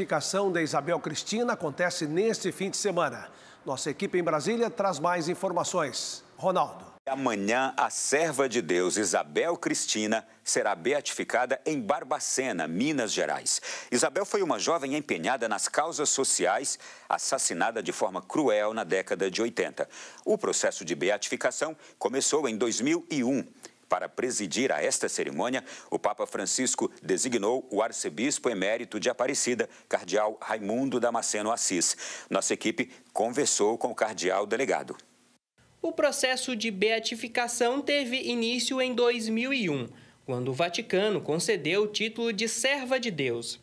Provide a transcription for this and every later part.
beatificação de Isabel Cristina acontece neste fim de semana. Nossa equipe em Brasília traz mais informações. Ronaldo. Amanhã, a serva de Deus Isabel Cristina será beatificada em Barbacena, Minas Gerais. Isabel foi uma jovem empenhada nas causas sociais, assassinada de forma cruel na década de 80. O processo de beatificação começou em 2001. Para presidir a esta cerimônia, o Papa Francisco designou o arcebispo emérito de Aparecida, cardeal Raimundo Damasceno Assis. Nossa equipe conversou com o cardeal delegado. O processo de beatificação teve início em 2001, quando o Vaticano concedeu o título de serva de Deus.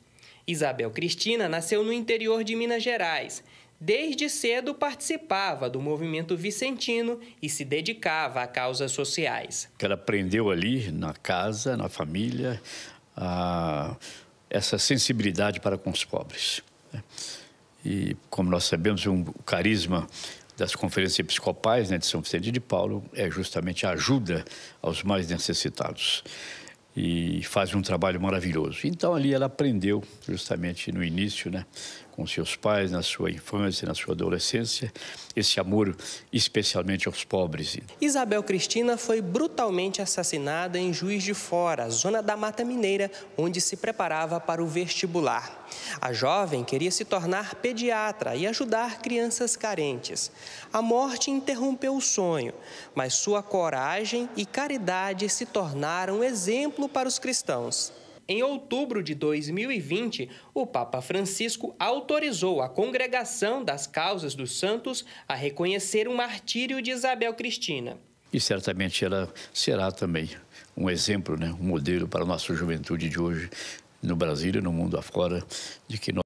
Isabel Cristina nasceu no interior de Minas Gerais, Desde cedo participava do movimento vicentino e se dedicava a causas sociais. Ela aprendeu ali, na casa, na família, a, essa sensibilidade para com os pobres. Né? E, como nós sabemos, um, o carisma das conferências episcopais né, de São Vicente de Paulo é justamente a ajuda aos mais necessitados e faz um trabalho maravilhoso. Então ali ela aprendeu, justamente no início, né, com seus pais, na sua infância, na sua adolescência, esse amor especialmente aos pobres. Isabel Cristina foi brutalmente assassinada em Juiz de Fora, zona da Mata Mineira, onde se preparava para o vestibular. A jovem queria se tornar pediatra e ajudar crianças carentes. A morte interrompeu o sonho, mas sua coragem e caridade se tornaram exemplo para os cristãos. Em outubro de 2020, o Papa Francisco autorizou a Congregação das Causas dos Santos a reconhecer o martírio de Isabel Cristina. E certamente ela será também um exemplo, né, um modelo para a nossa juventude de hoje, no Brasil e no mundo afora, de que nós